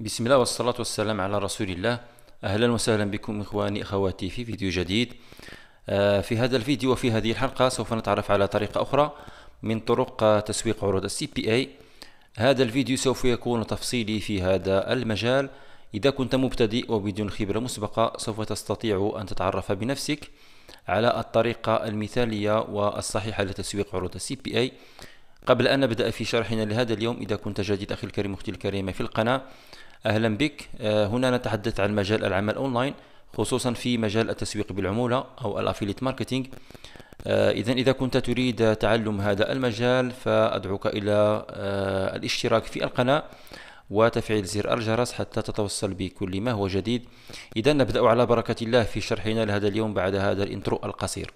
بسم الله والصلاة والسلام على رسول الله أهلا وسهلا بكم إخواني أخواتي في فيديو جديد آه، في هذا الفيديو وفي هذه الحلقة سوف نتعرف على طريقة أخرى من طرق تسويق عروض السي بي اي هذا الفيديو سوف يكون تفصيلي في هذا المجال إذا كنت مبتدئ وبدون خبرة مسبقة سوف تستطيع أن تتعرف بنفسك على الطريقة المثالية والصحيحة لتسويق عروض السي بي اي قبل أن نبدأ في شرحنا لهذا اليوم إذا كنت جديد أخي الكريم أختي الكريمة في القناة أهلا بك آه، هنا نتحدث عن مجال العمل أونلاين خصوصا في مجال التسويق بالعمولة أو الأفيليت ماركتينج آه، إذا إذا كنت تريد تعلم هذا المجال فأدعوك إلى آه، الاشتراك في القناة وتفعيل زر الجرس حتى تتوصل بكل ما هو جديد إذا نبدأ على بركة الله في شرحنا لهذا اليوم بعد هذا الانترو القصير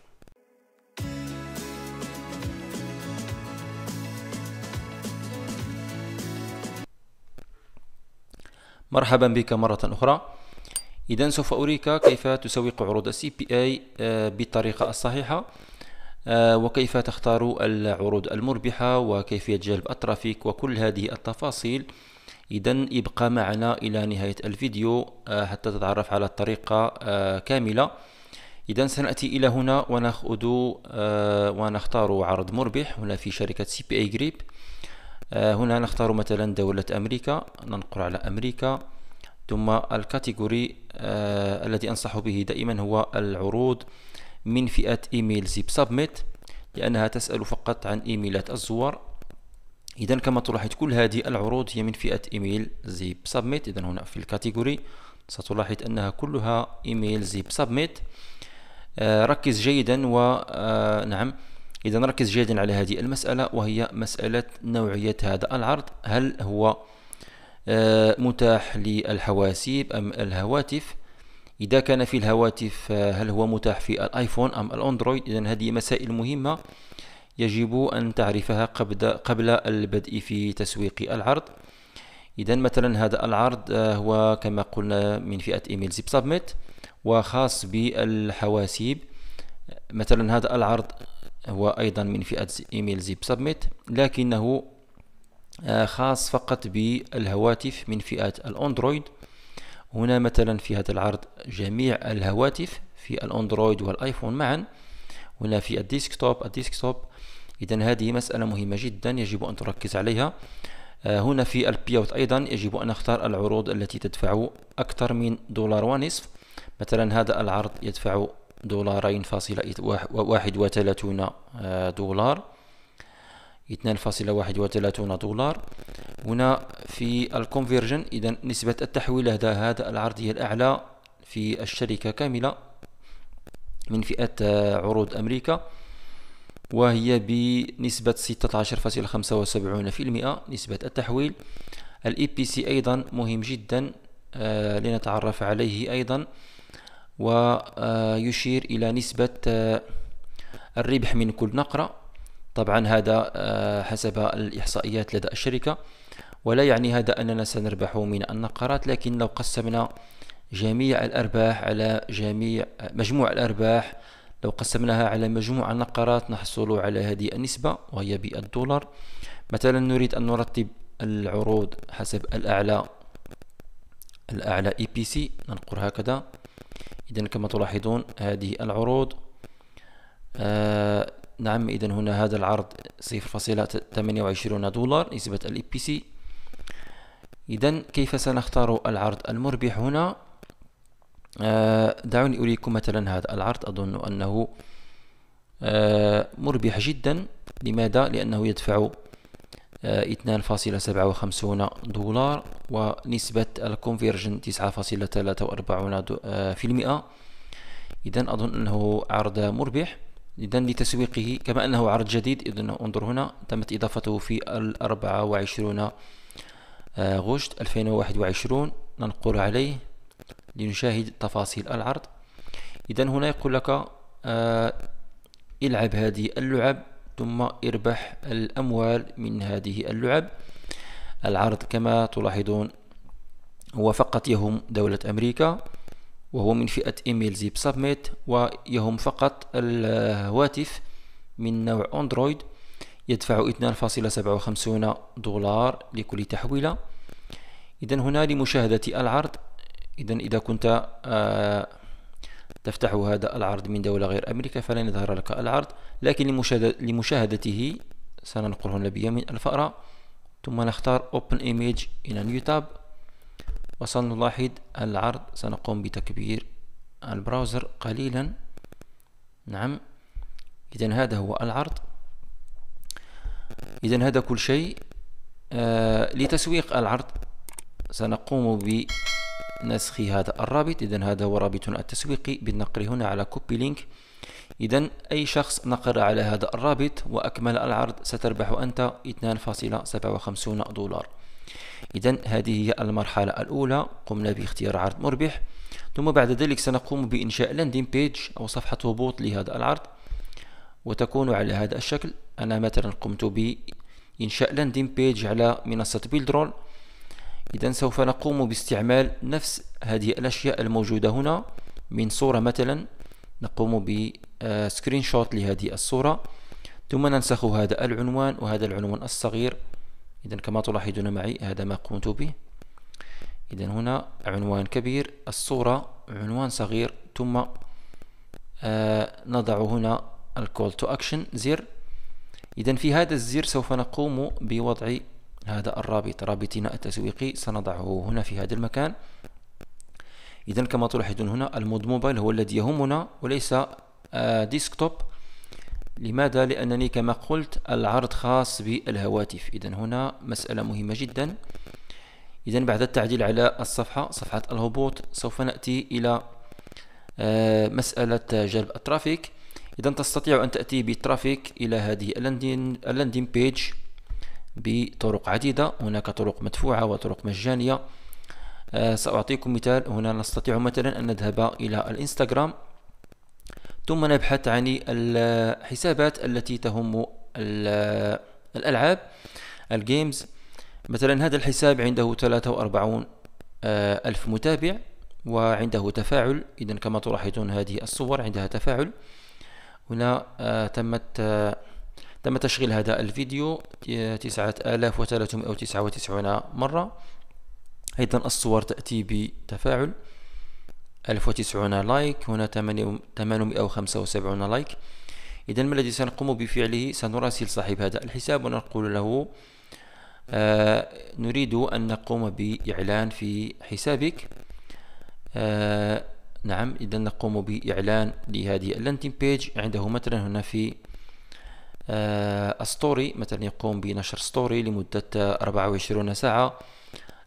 مرحبا بك مرة أخرى إذا سوف أريك كيف تسوق عروض سي بي أي بالطريقة الصحيحة آه، وكيف تختار العروض المربحة وكيفية جلب الترافيك وكل هذه التفاصيل إذا ابقى معنا إلى نهاية الفيديو آه، حتى تتعرف على الطريقة آه، كاملة إذا سنأتي إلى هنا ونأخذ ونختار عرض مربح هنا في شركة سي بي أي جريب آه، هنا نختار مثلا دولة أمريكا ننقر على أمريكا ثم الكاتيجوري آه، الذي أنصح به دائما هو العروض من فئة إيميل زيب سبميت لأنها تسأل فقط عن إيميلات الزوار إذا كما تلاحظ كل هذه العروض هي من فئة إيميل زيب سبميت إذا هنا في الكاتيجوري ستلاحظ أنها كلها إيميل زيب سبميت آه، ركز جيدا ونعم نعم إذا نركز جيدا على هذه المسألة وهي مسألة نوعية هذا العرض هل هو آه، متاح للحواسيب أم الهواتف إذا كان في الهواتف آه، هل هو متاح في الآيفون أم الأندرويد إذا هذه مسائل مهمة يجب أن تعرفها قبل قبل البدء في تسويق العرض إذا مثلا هذا العرض آه، هو كما قلنا من فئة إيميل زيب سبميت وخاص بالحواسيب مثلا هذا العرض هو أيضا من فئة إيميل زيب سبميت لكنه آه، خاص فقط بالهواتف من فئة الأندرويد هنا مثلا في هذا العرض جميع الهواتف في الأندرويد والآيفون معا هنا في الديسكتوب الديسكتوب إذا هذه مسألة مهمة جدا يجب أن تركز عليها آه، هنا في البيوت أيضا يجب أن أختار العروض التي تدفع أكثر من دولار ونصف مثلا هذا العرض يدفع دولارين فاصلة واحد وثلاثون آه، دولار اثنان فاصلة واحد وثلاثون دولار هنا في الكونفيرجن إذا نسبة التحويل هذا هذا العرض هي الأعلى في الشركة كاملة من فئة آه، عروض أمريكا وهي بنسبة 16.75% نسبة التحويل الاي بي e سي أيضا مهم جدا آه، لنتعرف عليه أيضا ويشير إلى نسبة آه، الربح من كل نقرة طبعا هذا آه، حسب الإحصائيات لدى الشركة ولا يعني هذا أننا سنربح من النقرات لكن لو قسمنا جميع الأرباح على جميع مجموع الأرباح لو قسمناها على مجموع النقرات نحصل على هذه النسبة وهي بالدولار مثلا نريد أن نرتب العروض حسب الأعلى الأعلى اي بي سي ننقر هكذا إذا كما تلاحظون هذه العروض آه نعم إذا هنا هذا العرض 0.28 دولار نسبة الإي بي سي إذا كيف سنختار العرض المربح هنا آه دعوني أريكم مثلا هذا العرض أظن أنه آه مربح جدا لماذا؟ لأنه يدفع 2.57 دولار ونسبة الكونفيرجن 9.43 آه، في المئة إذا أظن أنه عرض مربح إذا لتسويقه كما أنه عرض جديد إذا انظر هنا تمت إضافته في الأربعة وعشرون آه، غشت 2021 ننقر عليه لنشاهد تفاصيل العرض إذا هنا يقول لك آه، العب هذه اللعب ثم اربح الأموال من هذه اللعب العرض كما تلاحظون هو فقط يهم دولة أمريكا وهو من فئة إيميل زيب سبميت ويهم فقط الهواتف من نوع أندرويد يدفع 2.57 دولار لكل تحويلة إذا هنا لمشاهدة العرض إذا إذا كنت آه تفتح هذا العرض من دولة غير أمريكا فلن يظهر لك العرض لكن لمشاهدته سننقله هنا من الفأرة ثم نختار Open Image إلى New Tab وسنلاحظ العرض سنقوم بتكبير البراوزر قليلا نعم إذا هذا هو العرض إذا هذا كل شيء آه لتسويق العرض سنقوم ب نسخ هذا الرابط إذا هذا هو رابطنا التسويقي بالنقر هنا على كوبي لينك إذا أي شخص نقر على هذا الرابط وأكمل العرض ستربح أنت 2.57 دولار إذا هذه هي المرحلة الأولى قمنا باختيار عرض مربح ثم بعد ذلك سنقوم بإنشاء لاندين بيج أو صفحة هبوط لهذا العرض وتكون على هذا الشكل أنا مثلا قمت بإنشاء لاندين بيج على منصة بيلدرول إذا سوف نقوم باستعمال نفس هذه الأشياء الموجودة هنا من صورة مثلا نقوم بسكرين شوت آه، لهذه الصورة ثم ننسخ هذا العنوان وهذا العنوان الصغير إذا كما تلاحظون معي هذا ما قمت به إذا هنا عنوان كبير الصورة عنوان صغير ثم آه نضع هنا الكول تو أكشن زر إذا في هذا الزر سوف نقوم بوضع هذا الرابط رابطنا التسويقي سنضعه هنا في هذا المكان إذا كما تلاحظون هنا المود موبايل هو الذي يهمنا وليس آه، ديسكتوب لماذا؟ لأنني كما قلت العرض خاص بالهواتف إذا هنا مسألة مهمة جدا إذا بعد التعديل على الصفحة صفحة الهبوط سوف نأتي إلى آه، مسألة جلب الترافيك إذا تستطيع أن تأتي بالترافيك إلى هذه اللندين, اللندين بيج بطرق عديدة هناك طرق مدفوعة وطرق مجانية آه، سأعطيكم مثال هنا نستطيع مثلا أن نذهب إلى الإنستغرام ثم نبحث عن الحسابات التي تهم الألعاب الجيمز مثلا هذا الحساب عنده 43 آه، ألف متابع وعنده تفاعل إذا كما تلاحظون هذه الصور عندها تفاعل هنا آه، تمت تم تشغيل هذا الفيديو 9399 مرة أيضا الصور تأتي بتفاعل 1090 لايك هنا 875 لايك إذا ما الذي سنقوم بفعله سنراسل صاحب هذا الحساب ونقول له آه نريد أن نقوم بإعلان في حسابك آه نعم إذا نقوم بإعلان لهذه اللانتين بيج عنده مثلا هنا في آه، ستوري مثلا يقوم بنشر ستوري لمدة 24 ساعة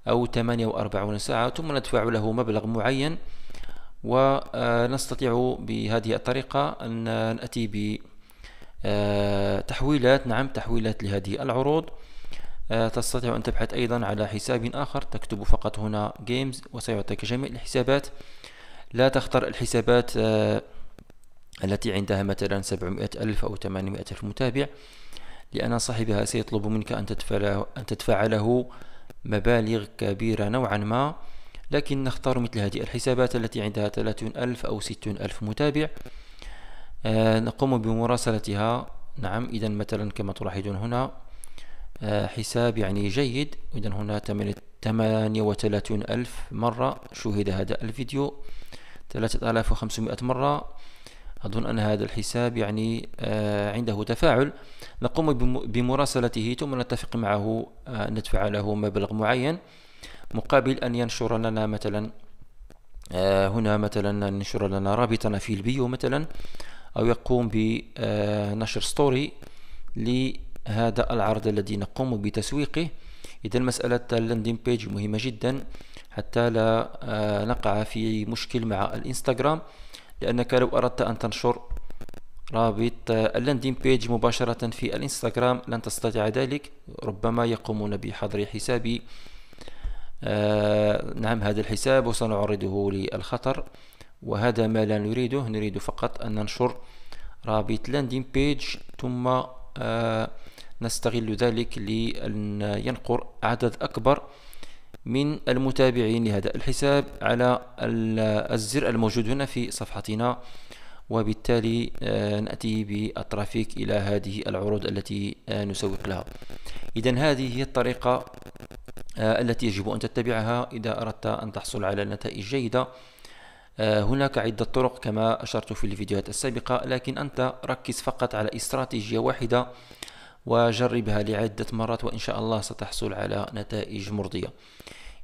أو 48 ساعة ثم ندفع له مبلغ معين ونستطيع بهذه الطريقة أن نأتي بتحويلات آه، تحويلات نعم تحويلات لهذه العروض آه، تستطيع أن تبحث أيضا على حساب آخر تكتب فقط هنا جيمز وسيعطيك جميع الحسابات لا تختار الحسابات التي عندها مثلا 700 ألف أو 800 ألف متابع لأن صاحبها سيطلب منك أن تدفع, أن تدفع له مبالغ كبيرة نوعا ما لكن نختار مثل هذه الحسابات التي عندها 30 ألف أو 60 ألف متابع آه نقوم بمراسلتها نعم إذا مثلا كما تلاحظون هنا آه حساب يعني جيد إذا هنا 38 ألف مرة شوهد هذا الفيديو 3500 مرة أظن أن هذا الحساب يعني آه، عنده تفاعل نقوم بمراسلته ثم نتفق معه أن آه، ندفع له مبلغ معين مقابل أن ينشر لنا مثلا آه، هنا مثلا ننشر لنا رابطنا في البيو مثلا أو يقوم بنشر ستوري لهذا العرض الذي نقوم بتسويقه إذا مسألة اللاندين بيج مهمة جدا حتى لا نقع في مشكل مع الانستغرام لأنك لو أردت أن تنشر رابط اللاندين بيج مباشرة في الانستغرام لن تستطيع ذلك ربما يقومون بحظر حسابي آه نعم هذا الحساب وسنعرضه للخطر وهذا ما لا نريده نريد فقط أن ننشر رابط لاندين بيج ثم آه نستغل ذلك لأن ينقر عدد أكبر من المتابعين لهذا الحساب على الزر الموجود هنا في صفحتنا وبالتالي آه، نأتي بالترافيك إلى هذه العروض التي آه، نسوق لها إذا هذه هي الطريقة آه، التي يجب أن تتبعها إذا أردت أن تحصل على نتائج جيدة هناك عدة طرق كما أشرت في الفيديوهات السابقة لكن أنت ركز فقط على استراتيجية واحدة وجربها لعدة مرات وإن شاء الله ستحصل على نتائج مرضية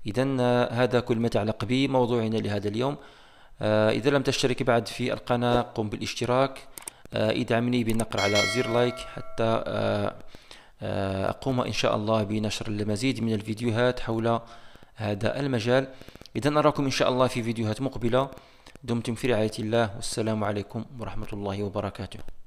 إذا آه، هذا كل ما يتعلق بموضوعنا لهذا اليوم آه، إذا لم تشترك بعد في القناة قم بالاشتراك آه، ادعمني بالنقر على زر لايك حتى أقوم إن شاء الله بنشر المزيد من الفيديوهات حول هذا المجال إذا أراكم إن شاء الله في فيديوهات مقبلة دمتم في رعاية الله والسلام عليكم ورحمة الله وبركاته